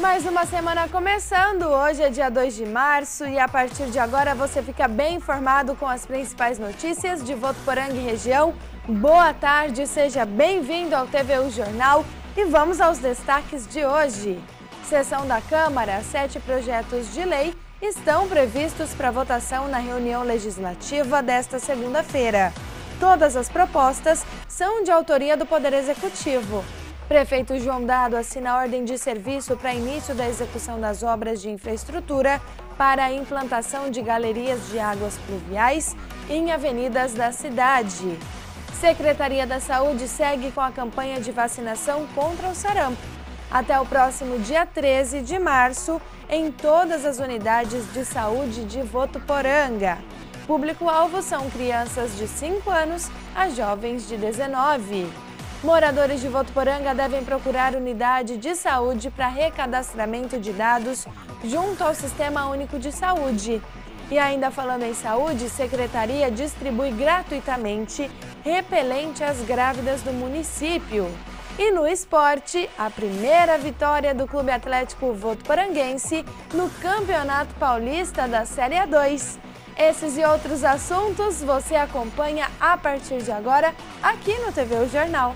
Mais uma semana começando. Hoje é dia 2 de março e a partir de agora você fica bem informado com as principais notícias de Votuporanga e região. Boa tarde, seja bem-vindo ao TVU Jornal e vamos aos destaques de hoje. Sessão da Câmara, sete projetos de lei estão previstos para votação na reunião legislativa desta segunda-feira. Todas as propostas são de autoria do Poder Executivo. Prefeito João Dado assina ordem de serviço para início da execução das obras de infraestrutura para a implantação de galerias de águas pluviais em avenidas da cidade. Secretaria da Saúde segue com a campanha de vacinação contra o sarampo. Até o próximo dia 13 de março, em todas as unidades de saúde de Votuporanga. Público-alvo são crianças de 5 anos a jovens de 19. Moradores de Votuporanga devem procurar unidade de saúde para recadastramento de dados junto ao Sistema Único de Saúde. E ainda falando em saúde, secretaria distribui gratuitamente repelente às grávidas do município. E no esporte, a primeira vitória do Clube Atlético Votuporanguense no Campeonato Paulista da Série A2. Esses e outros assuntos você acompanha a partir de agora aqui no TV O Jornal.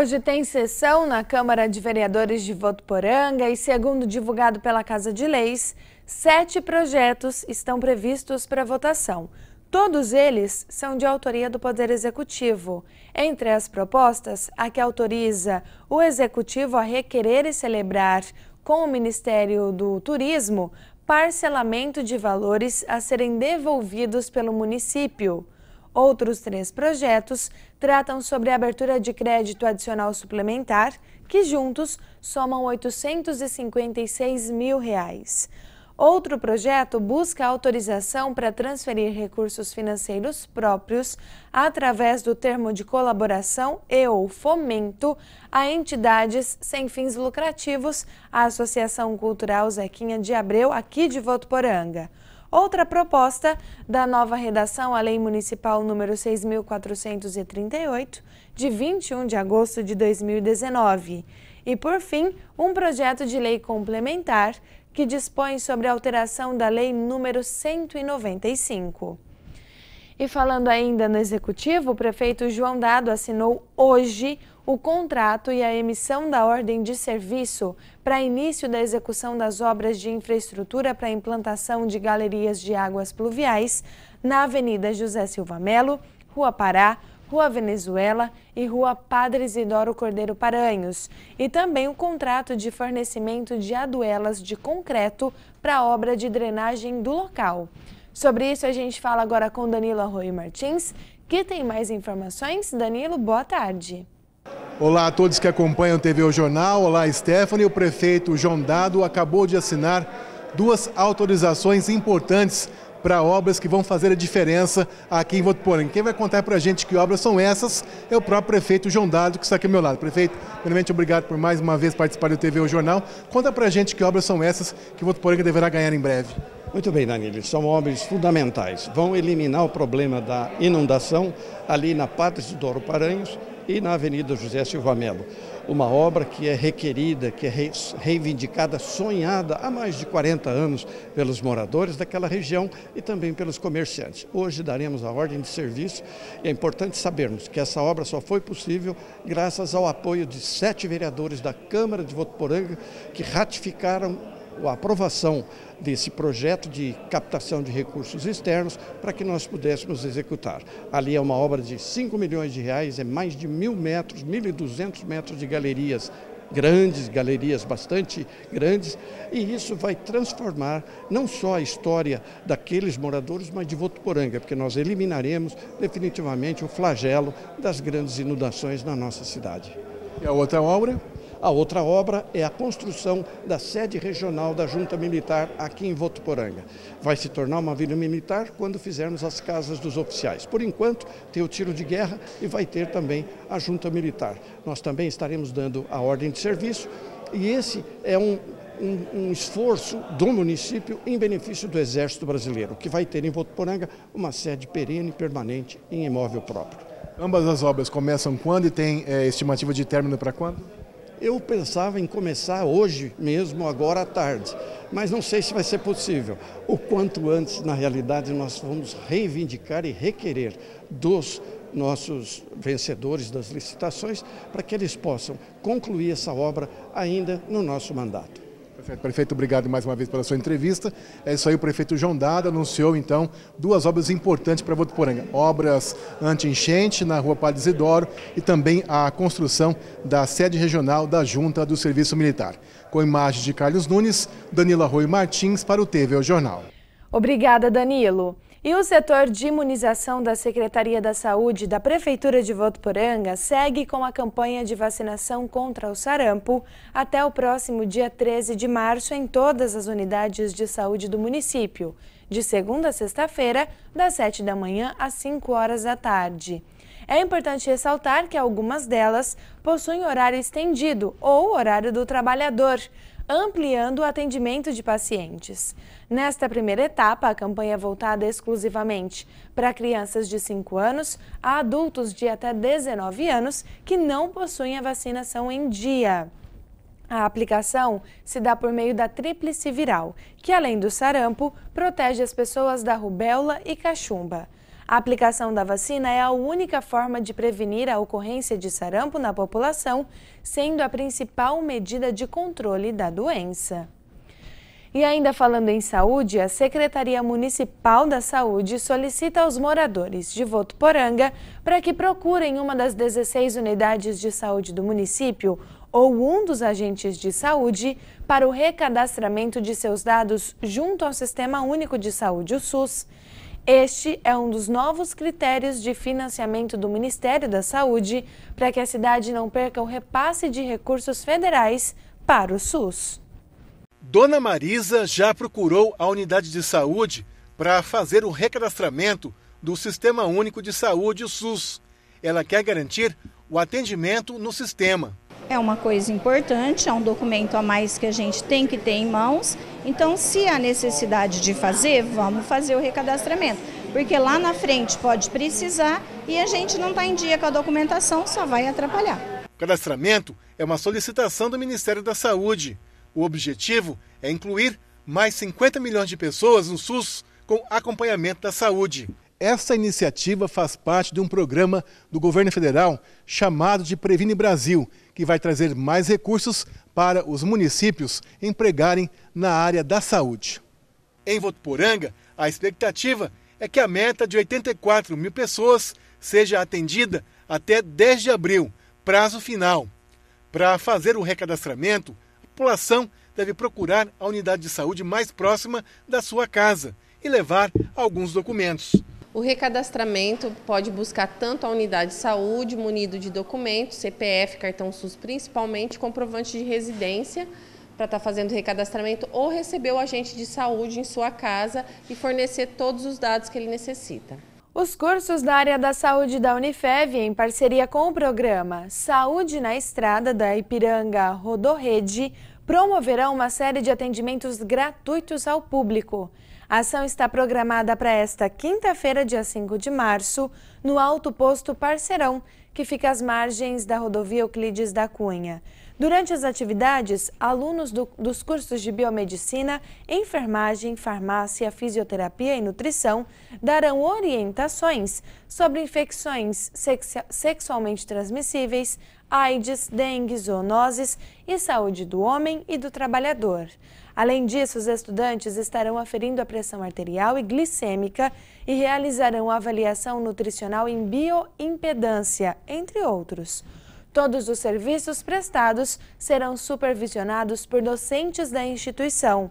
Hoje tem sessão na Câmara de Vereadores de Votuporanga e, segundo divulgado pela Casa de Leis, sete projetos estão previstos para votação. Todos eles são de autoria do Poder Executivo. Entre as propostas, a que autoriza o Executivo a requerer e celebrar com o Ministério do Turismo parcelamento de valores a serem devolvidos pelo município. Outros três projetos tratam sobre a abertura de crédito adicional suplementar, que juntos somam R$ 856 mil. Reais. Outro projeto busca autorização para transferir recursos financeiros próprios através do termo de colaboração e ou fomento a entidades sem fins lucrativos, a Associação Cultural Zequinha de Abreu, aqui de Votuporanga. Outra proposta da nova redação à Lei Municipal número 6.438, de 21 de agosto de 2019. E, por fim, um projeto de lei complementar que dispõe sobre a alteração da Lei número 195. E falando ainda no executivo, o prefeito João Dado assinou hoje o contrato e a emissão da ordem de serviço para início da execução das obras de infraestrutura para implantação de galerias de águas pluviais na Avenida José Silva Melo, Rua Pará, Rua Venezuela e Rua Padre Isidoro Cordeiro Paranhos, e também o contrato de fornecimento de aduelas de concreto para a obra de drenagem do local. Sobre isso a gente fala agora com Danilo Arroio Martins, que tem mais informações. Danilo, boa tarde. Olá a todos que acompanham o TV o Jornal. Olá, Stephanie. O prefeito João Dado acabou de assinar duas autorizações importantes para obras que vão fazer a diferença aqui em Votuporanga. Quem vai contar para a gente que obras são essas é o próprio prefeito João Dado, que está aqui ao meu lado. Prefeito, primeiramente, obrigado por mais uma vez participar do TV o Jornal. Conta para a gente que obras são essas que Votuporanga deverá ganhar em breve. Muito bem, Danilo, são obras fundamentais. Vão eliminar o problema da inundação ali na Pátria do Douro Paranhos e na Avenida José Silva Melo. Uma obra que é requerida, que é reivindicada, sonhada há mais de 40 anos pelos moradores daquela região e também pelos comerciantes. Hoje daremos a ordem de serviço e é importante sabermos que essa obra só foi possível graças ao apoio de sete vereadores da Câmara de Votuporanga que ratificaram a aprovação desse projeto de captação de recursos externos para que nós pudéssemos executar. Ali é uma obra de 5 milhões de reais, é mais de mil metros, 1.200 metros de galerias grandes, galerias bastante grandes, e isso vai transformar não só a história daqueles moradores, mas de Votuporanga, porque nós eliminaremos definitivamente o flagelo das grandes inundações na nossa cidade. E a outra obra? A outra obra é a construção da sede regional da Junta Militar aqui em Votuporanga. Vai se tornar uma vila militar quando fizermos as casas dos oficiais. Por enquanto, tem o tiro de guerra e vai ter também a Junta Militar. Nós também estaremos dando a ordem de serviço e esse é um um, um, esforço do município em benefício do Exército Brasileiro, que vai ter em Votuporanga uma sede perene e permanente em imóvel próprio. Ambas as obras começam quando e tem é, eh, estimativa de término para quando? Eu pensava em começar hoje mesmo, agora à tarde, mas não sei se vai ser possível. O quanto antes, na realidade, nós vamos reivindicar e requerer dos nossos vencedores das licitações para que eles possam concluir essa obra ainda no nosso mandato. Prefeito, obrigado mais uma vez pela sua entrevista. É isso aí, o prefeito João Dada anunciou, então, duas obras importantes para Votuporanga. Obras anti-enchente na rua Padre Isidoro e também a construção da sede regional da Junta do Serviço Militar. Com imagens de Carlos Nunes, Danilo Arroio Martins para o TV o Jornal. Obrigada, Danilo. E o setor de imunização da Secretaria da Saúde da Prefeitura de Votuporanga segue com a campanha de vacinação contra o sarampo até o próximo dia 13 de março em todas as unidades de saúde do município, de segunda a sexta-feira, das 7 da manhã às 5 horas da tarde. É importante ressaltar que algumas delas possuem horário estendido ou horário do trabalhador, ampliando o atendimento de pacientes. Nesta primeira etapa, a campanha é voltada exclusivamente para crianças de 5 anos a adultos de até 19 anos que não possuem a vacinação em dia. A aplicação se dá por meio da tríplice viral, que além do sarampo, protege as pessoas da rubéola e cachumba. A aplicação da vacina é a única forma de prevenir a ocorrência de sarampo na população, sendo a principal medida de controle da doença. E ainda falando em saúde, a Secretaria Municipal da Saúde solicita aos moradores de Votuporanga para que procurem uma das 16 unidades de saúde do município ou um dos agentes de saúde para o recadastramento de seus dados junto ao Sistema Único de Saúde, o SUS. Este é um dos novos critérios de financiamento do Ministério da Saúde para que a cidade não perca o repasse de recursos federais para o SUS. Dona Marisa já procurou a unidade de saúde para fazer o recadastramento do Sistema Único de Saúde, o SUS. Ela quer garantir o atendimento no sistema é uma coisa importante, é um documento a mais que a gente tem que ter em mãos. Então, se há necessidade de fazer, vamos fazer o recadastramento, porque lá na frente pode precisar e a gente não está em dia com a documentação, só vai atrapalhar. O cadastramento é uma solicitação do Ministério da Saúde. O objetivo é incluir mais 50 milhões de pessoas no SUS com acompanhamento da saúde. Essa iniciativa faz parte de um programa do governo federal chamado de Previne Brasil, e vai trazer mais recursos para os municípios empregarem na área da saúde. Em Votuporanga, a expectativa é que a meta de 84 mil pessoas seja atendida até 10 de abril, prazo final. Para fazer o recadastramento, a população deve procurar a unidade de saúde mais próxima da sua casa e levar alguns documentos. O recadastramento pode buscar tanto a unidade de saúde, munido de documentos, CPF, cartão SUS principalmente, comprovante de residência, para estar tá fazendo recadastramento ou receber o agente de saúde em sua casa e fornecer todos os dados que ele necessita. Os cursos da área da saúde da Unifev, em parceria com o programa Saúde na Estrada da Ipiranga Rodorrede, promoverão uma série de atendimentos gratuitos ao público. A ação está programada para esta quinta-feira, dia 5 de março, no Alto Posto Parceirão, que fica às margens da rodovia Euclides da Cunha. Durante as atividades, alunos do, dos cursos de biomedicina, enfermagem, farmácia, fisioterapia e nutrição darão orientações sobre infecções sexualmente transmissíveis, AIDS, dengue, zoonoses e saúde do homem e do trabalhador. Além disso, os estudantes estarão aferindo a pressão arterial e glicêmica e realizarão avaliação nutricional em bioimpedância, entre outros. Todos os serviços prestados serão supervisionados por docentes da instituição.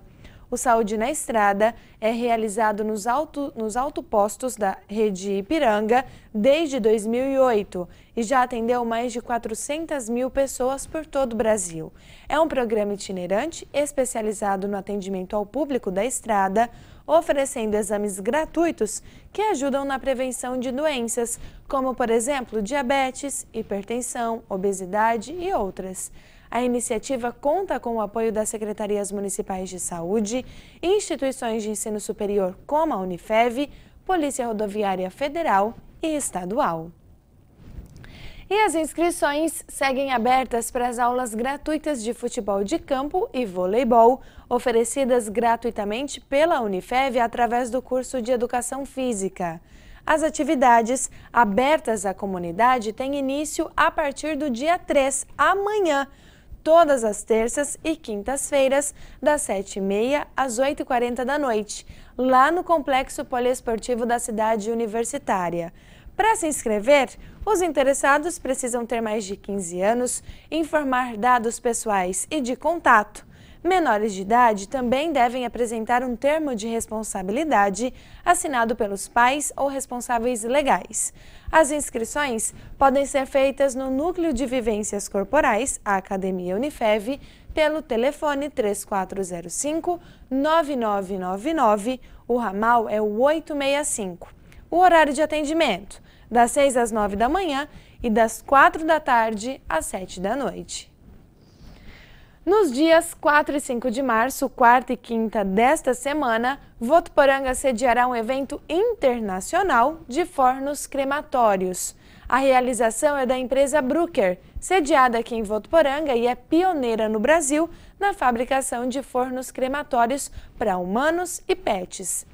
O Saúde na Estrada é realizado nos, auto, nos autopostos da rede Ipiranga desde 2008 e já atendeu mais de 400 mil pessoas por todo o Brasil. É um programa itinerante especializado no atendimento ao público da estrada, oferecendo exames gratuitos que ajudam na prevenção de doenças, como, por exemplo, diabetes, hipertensão, obesidade e outras. A iniciativa conta com o apoio das secretarias municipais de saúde, instituições de ensino superior como a Unifev, Polícia Rodoviária Federal e Estadual. E as inscrições seguem abertas para as aulas gratuitas de futebol de campo e voleibol, oferecidas gratuitamente pela Unifev através do curso de Educação Física. As atividades abertas à comunidade têm início a partir do dia 3, amanhã, todas as terças e quintas-feiras, das 7h30 às 8h40 da noite, lá no Complexo Poliesportivo da cidade universitária. Para se inscrever, os interessados precisam ter mais de 15 anos, informar dados pessoais e de contato. Menores de idade também devem apresentar um termo de responsabilidade assinado pelos pais ou responsáveis legais. As inscrições podem ser feitas no Núcleo de Vivências Corporais, a Academia Unifev, pelo telefone 3405-9999, o ramal é o 865. O horário de atendimento das 6 às 9 da manhã e das 4 da tarde às 7 da noite. Nos dias 4 e 5 de março, quarta e quinta desta semana, Votuporanga sediará um evento internacional de fornos crematórios. A realização é da empresa Brucker, sediada aqui em Votuporanga e é pioneira no Brasil na fabricação de fornos crematórios para humanos e pets.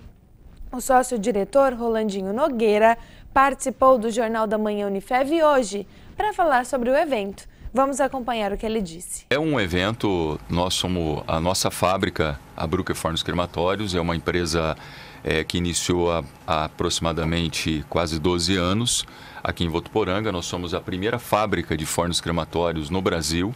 O sócio-diretor Rolandinho Nogueira participou do Jornal da Manhã Unifev hoje para falar sobre o evento. Vamos acompanhar o que ele disse. É um evento, nós somos a nossa fábrica, a Brucker Fornos Crematórios, é uma empresa é, que iniciou há, há, aproximadamente quase 12 anos aqui em Votuporanga. Nós somos a primeira fábrica de fornos crematórios no Brasil.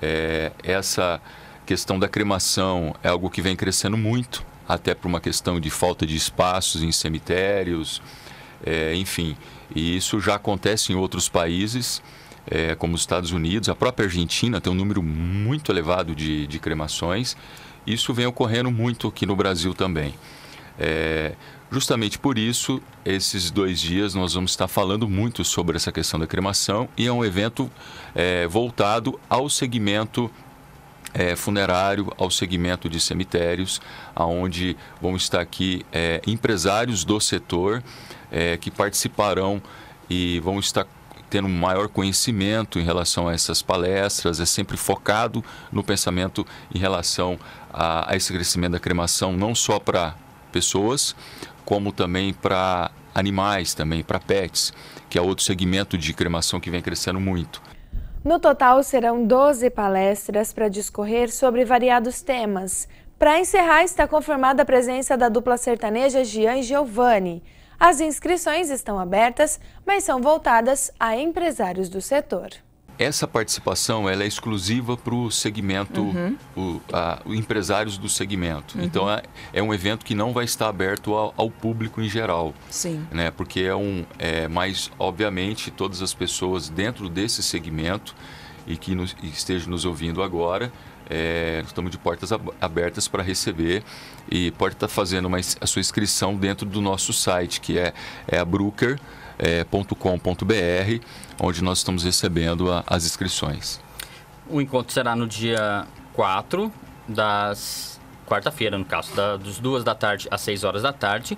É, essa questão da cremação é algo que vem crescendo muito, até por uma questão de falta de espaços em cemitérios, é, enfim. E isso já acontece em outros países, é, como os Estados Unidos, a própria Argentina tem um número muito elevado de, de cremações. Isso vem ocorrendo muito aqui no Brasil também. É, justamente por isso, esses dois dias nós vamos estar falando muito sobre essa questão da cremação e é um evento é, voltado ao segmento é, funerário ao segmento de cemitérios, aonde vão estar aqui é, empresários do setor é, que participarão e vão estar tendo um maior conhecimento em relação a essas palestras, é sempre focado no pensamento em relação a, a esse crescimento da cremação, não só para pessoas, como também para animais, também para pets, que é outro segmento de cremação que vem crescendo muito. No total, serão 12 palestras para discorrer sobre variados temas. Para encerrar, está confirmada a presença da dupla sertaneja Gian e Giovanni. As inscrições estão abertas, mas são voltadas a empresários do setor. Essa participação ela é exclusiva para o segmento, uhum. o, empresários do segmento. Uhum. Então, é, é, um evento que não vai estar aberto ao, ao público em geral. Sim. Né? Porque é um... É, mas, obviamente, todas as pessoas dentro desse segmento e que nos, esteja nos ouvindo agora é, estamos de portas abertas para receber e pode estar tá fazendo uma, a sua inscrição dentro do nosso site, que é, é abrucker.com.br, é, onde nós estamos recebendo a, as inscrições. O encontro será no dia 4 das quarta-feira, no caso, da, dos duas da tarde às 6 horas da tarde,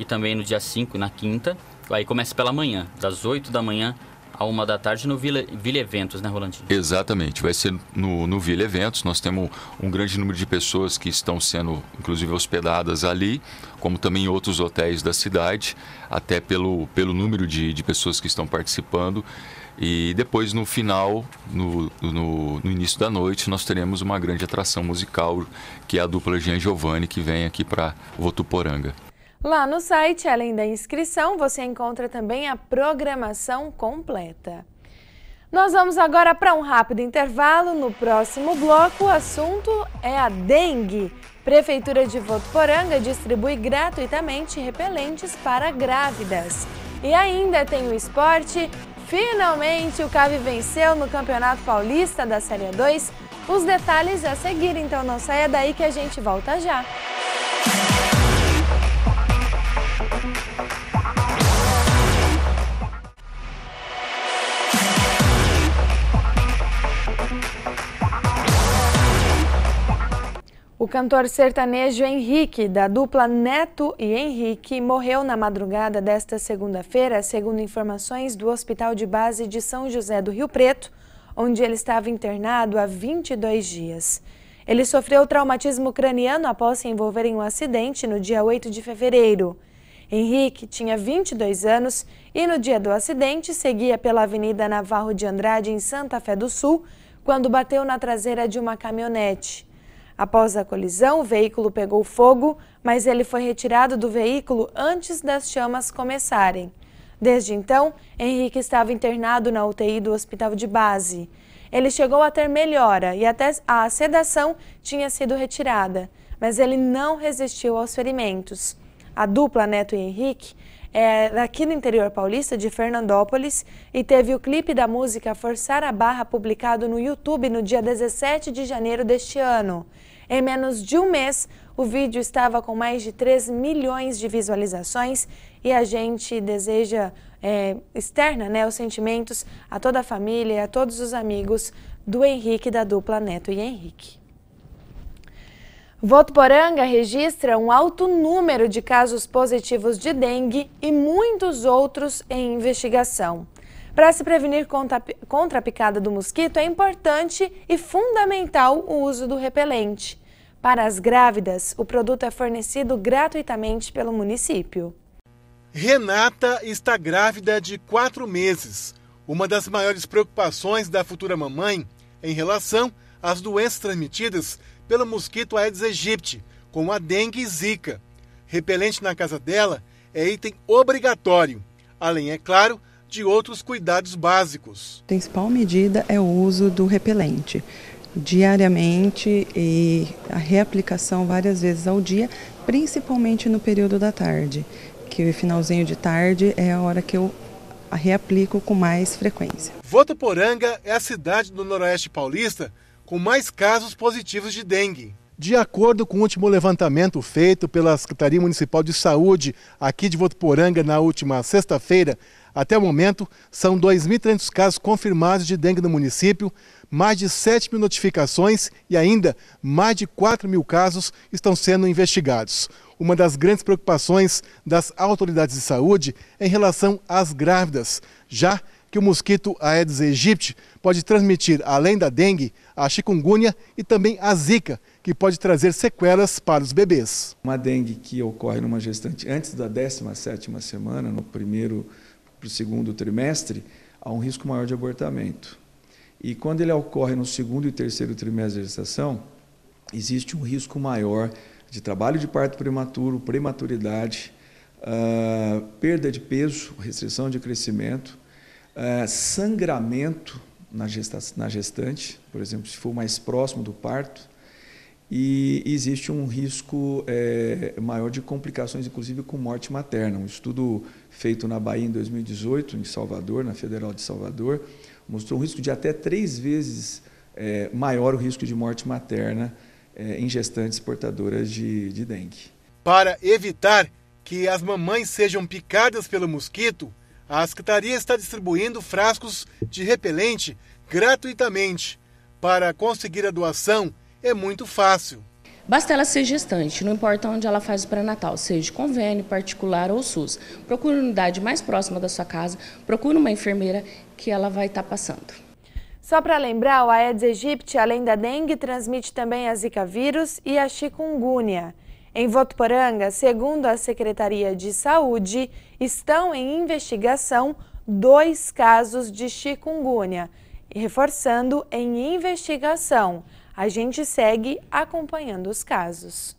e também no dia 5, na quinta. Aí começa pela manhã, das 8 da manhã à uma da tarde no Vila, Vila Eventos, né, Rolandinho? Exatamente, vai ser no, no Vila Eventos. Nós temos um grande número de pessoas que estão sendo, inclusive, hospedadas ali, como também em outros hotéis da cidade, até pelo, pelo número de, de pessoas que estão participando. E depois, no final, no, no, no, início da noite, nós teremos uma grande atração musical, que é a dupla Jean Giovanni, que vem aqui para Votuporanga. Lá no site, além da inscrição, você encontra também a programação completa. Nós vamos agora para um rápido intervalo. No próximo bloco, o assunto é a dengue. Prefeitura de Votuporanga distribui gratuitamente repelentes para grávidas. E ainda tem o esporte. Finalmente, o Cave venceu no Campeonato Paulista da Série 2. Os detalhes a seguir, então não saia daí que a gente volta já. cantor sertanejo Henrique, da dupla Neto e Henrique, morreu na madrugada desta segunda-feira, segundo informações do Hospital de Base de São José do Rio Preto, onde ele estava internado há 22 dias. Ele sofreu traumatismo craniano após se envolver em um acidente no dia 8 de fevereiro. Henrique tinha 22 anos e no dia do acidente seguia pela Avenida Navarro de Andrade, em Santa Fé do Sul, quando bateu na traseira de uma caminhonete. Após a colisão, o veículo pegou fogo, mas ele foi retirado do veículo antes das chamas começarem. Desde então, Henrique estava internado na UTI do hospital de base. Ele chegou a ter melhora e até a sedação tinha sido retirada, mas ele não resistiu aos ferimentos. A dupla Neto e Henrique é aqui no interior paulista de Fernandópolis e teve o clipe da música Forçar a Barra publicado no YouTube no dia 17 de janeiro deste ano. Em menos de um mês, o vídeo estava com mais de 3 milhões de visualizações e a gente deseja é, externa né, os sentimentos a toda a família e a todos os amigos do Henrique da dupla Neto e Henrique. Votuporanga registra um alto número de casos positivos de dengue e muitos outros em investigação. Para se prevenir contra, contra a picada do mosquito, é importante e fundamental o uso do repelente. Para as grávidas, o produto é fornecido gratuitamente pelo município. Renata está grávida de quatro meses. Uma das maiores preocupações da futura mamãe em relação às doenças transmitidas pelo mosquito Aedes aegypti, como a dengue e zika. Repelente na casa dela é item obrigatório, além, é claro, de outros cuidados básicos. A principal medida é o uso do repelente diariamente e a reaplicação várias vezes ao dia, principalmente no período da tarde, que o finalzinho de tarde é a hora que eu reaplico com mais frequência. Votuporanga é a cidade do Noroeste Paulista com mais casos positivos de dengue. De acordo com o último levantamento feito pela Secretaria Municipal de Saúde aqui de Votuporanga na última sexta-feira, até o momento, são 2.300 casos confirmados de dengue no município, mais de 7 mil notificações e ainda mais de 4 mil casos estão sendo investigados. Uma das grandes preocupações das autoridades de saúde é em relação às grávidas, já que o mosquito Aedes aegypti pode transmitir, além da dengue, a chikungunya e também a zika, que pode trazer sequelas para os bebês. Uma dengue que ocorre numa gestante antes da 17ª semana, no primeiro para o segundo trimestre, há um risco maior de abortamento. E quando ele ocorre no segundo e terceiro trimestre da gestação, existe um risco maior de trabalho de parto prematuro, prematuridade, uh, perda de peso, restrição de crescimento, uh, sangramento na, gesta na gestante, por exemplo, se for mais próximo do parto, e existe um risco é, maior de complicações, inclusive com morte materna. Um estudo feito na Bahia em 2018, em Salvador, na Federal de Salvador, mostrou um risco de até três vezes é, maior o risco de morte materna é, em gestantes portadoras de, de dengue. Para evitar que as mamães sejam picadas pelo mosquito, a Secretaria está distribuindo frascos de repelente gratuitamente. Para conseguir a doação, é muito fácil Basta ela ser gestante, não importa onde ela faz o pré-natal, seja convênio, particular ou SUS. Procure uma unidade mais próxima da sua casa, procure uma enfermeira que ela vai estar tá passando. Só para lembrar, o Aedes aegypti, além da dengue, transmite também a zika vírus e a chikungunya. Em Votuporanga, segundo a Secretaria de Saúde, estão em investigação dois casos de chikungunya, reforçando em investigação. A gente segue acompanhando os casos.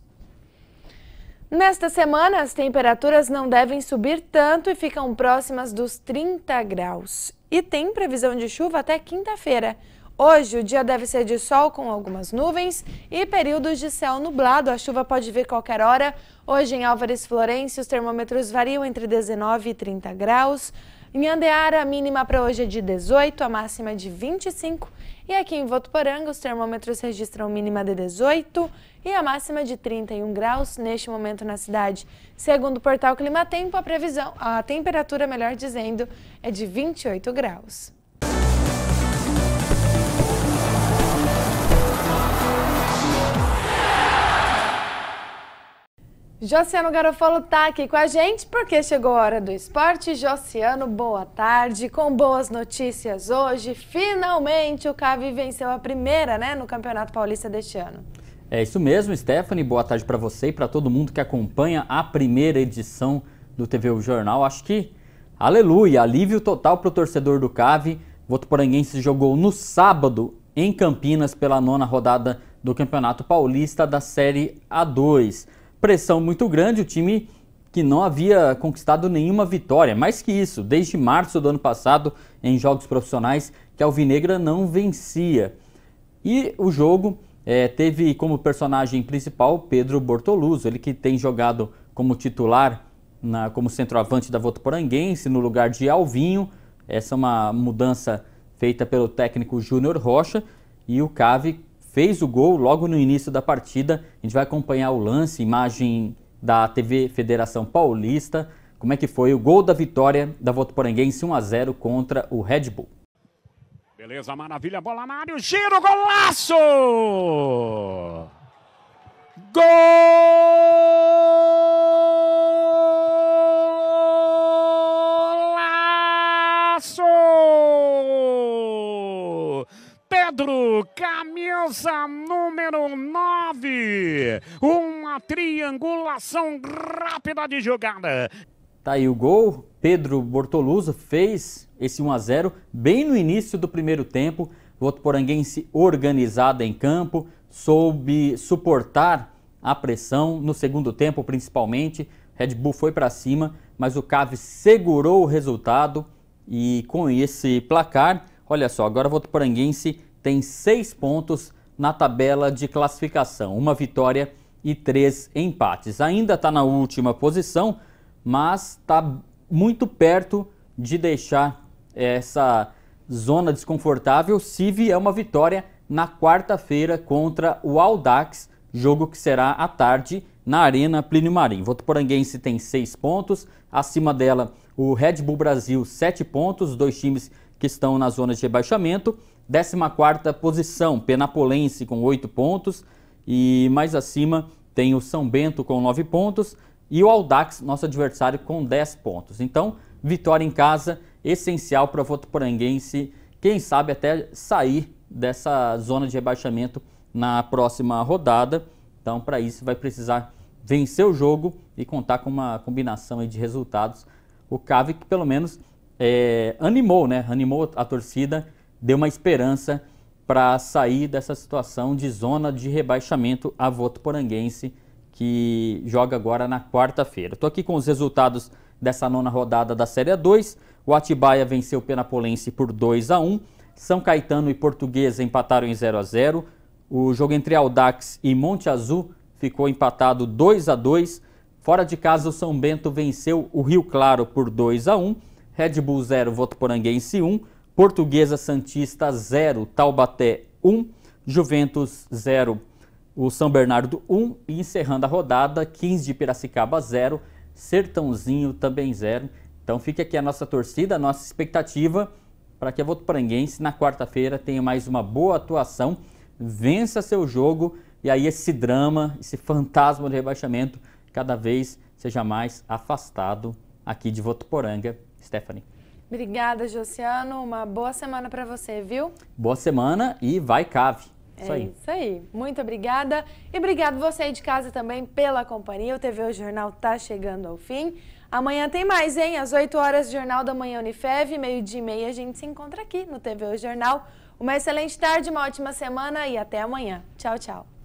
Nesta semana, as temperaturas não devem subir tanto e ficam próximas dos 30 graus. E tem previsão de chuva até quinta-feira. Hoje, o dia deve ser de sol com algumas nuvens e períodos de céu nublado. A chuva pode vir qualquer hora. Hoje, em Álvares Florence, os termômetros variam entre 19 e 30 graus. Em Andeara, a mínima para hoje é de 18, a máxima é de 25 e aqui em Votuporanga, os termômetros registram mínima de 18 e a máxima de 31 graus neste momento na cidade. Segundo o portal Climatempo, a previsão, a temperatura, melhor dizendo, é de 28 graus. Josiano Garofalo tá aqui com a gente porque chegou a hora do esporte. Josiano, boa tarde, com boas notícias hoje. Finalmente o Cavi venceu a primeira, né, no Campeonato Paulista deste ano. É isso mesmo, Stephanie. Boa tarde para você e para todo mundo que acompanha a primeira edição do TV o Jornal. Acho que aleluia, alívio total para o torcedor do Cavi. O Votuporanguense jogou no sábado em Campinas pela nona rodada do Campeonato Paulista da Série A2 pressão muito grande, o time que não havia conquistado nenhuma vitória. Mais que isso, desde março do ano passado, em jogos profissionais, que a Alvinegra não vencia. E o jogo é, teve como personagem principal Pedro Bortoluso, ele que tem jogado como titular, na, como centroavante da Votoporanguense, no lugar de Alvinho. Essa é uma mudança feita pelo técnico Júnior Rocha. E o Cave fez o gol logo no início da partida. A gente vai acompanhar o lance, imagem da TV Federação Paulista. Como é que foi o gol da vitória da Votuporanguense 1 a 0 contra o Red Bull? Beleza, maravilha, bola na área, giro, golaço! Gol! Cobrança número 9. Uma triangulação rápida de jogada. Tá aí o gol. Pedro Bortoluso fez esse 1 a 0 bem no início do primeiro tempo. O Votuporanguense organizado em campo, soube suportar a pressão no segundo tempo, principalmente. Red Bull foi para cima, mas o Cave segurou o resultado e com esse placar, olha só, agora o Votuporanguense tem seis pontos na tabela de classificação, uma vitória e três empates. Ainda está na última posição, mas está muito perto de deixar eh, essa zona desconfortável se vier é uma vitória na quarta-feira contra o Aldax, jogo que será à tarde na Arena Plínio Marim. Votoporanguense tem seis pontos, acima dela o Red Bull Brasil, 7 pontos, dois times que estão na zona de rebaixamento. 14 posição, Penapolense com 8 pontos. E mais acima tem o São Bento com 9 pontos e o Aldax, nosso adversário, com 10 pontos. Então, vitória em casa, essencial para o Votuporanguense, quem sabe até sair dessa zona de rebaixamento na próxima rodada. Então, para isso, vai precisar vencer o jogo e contar com uma combinação de resultados o Cave que pelo menos é, animou, né? Animou a torcida, deu uma esperança para sair dessa situação de zona de rebaixamento a poranguense que joga agora na quarta-feira. Estou aqui com os resultados dessa nona rodada da Série 2. O Atibaia venceu o Penapolense por 2 a 1. São Caetano e Portuguesa empataram em 0 a 0. O jogo entre Aldax e Monte Azul ficou empatado 2 a 2 Fora de casa, o São Bento venceu o Rio Claro por 2 a 1, Red Bull 0, Voto Poranguense 1, Portuguesa Santista 0, Taubaté 1, Juventus 0, o São Bernardo 1 e encerrando a rodada, 15 de Piracicaba 0, Sertãozinho também 0. Então fica aqui a nossa torcida, a nossa expectativa para que a Voto Poranguense na quarta-feira tenha mais uma boa atuação, vença seu jogo e aí esse drama, esse fantasma de rebaixamento cada vez seja mais afastado aqui de Votuporanga. Stephanie. Obrigada, Josiano. Uma boa semana para você, viu? Boa semana e vai cave. É isso é aí. isso aí. Muito obrigada. E obrigado você aí de casa também pela companhia. O TV o Jornal tá chegando ao fim. Amanhã tem mais, hein? Às 8 horas, Jornal da Manhã Unifev, meio-dia e meia, a gente se encontra aqui no TV o Jornal. Uma excelente tarde, uma ótima semana e até amanhã. Tchau, tchau.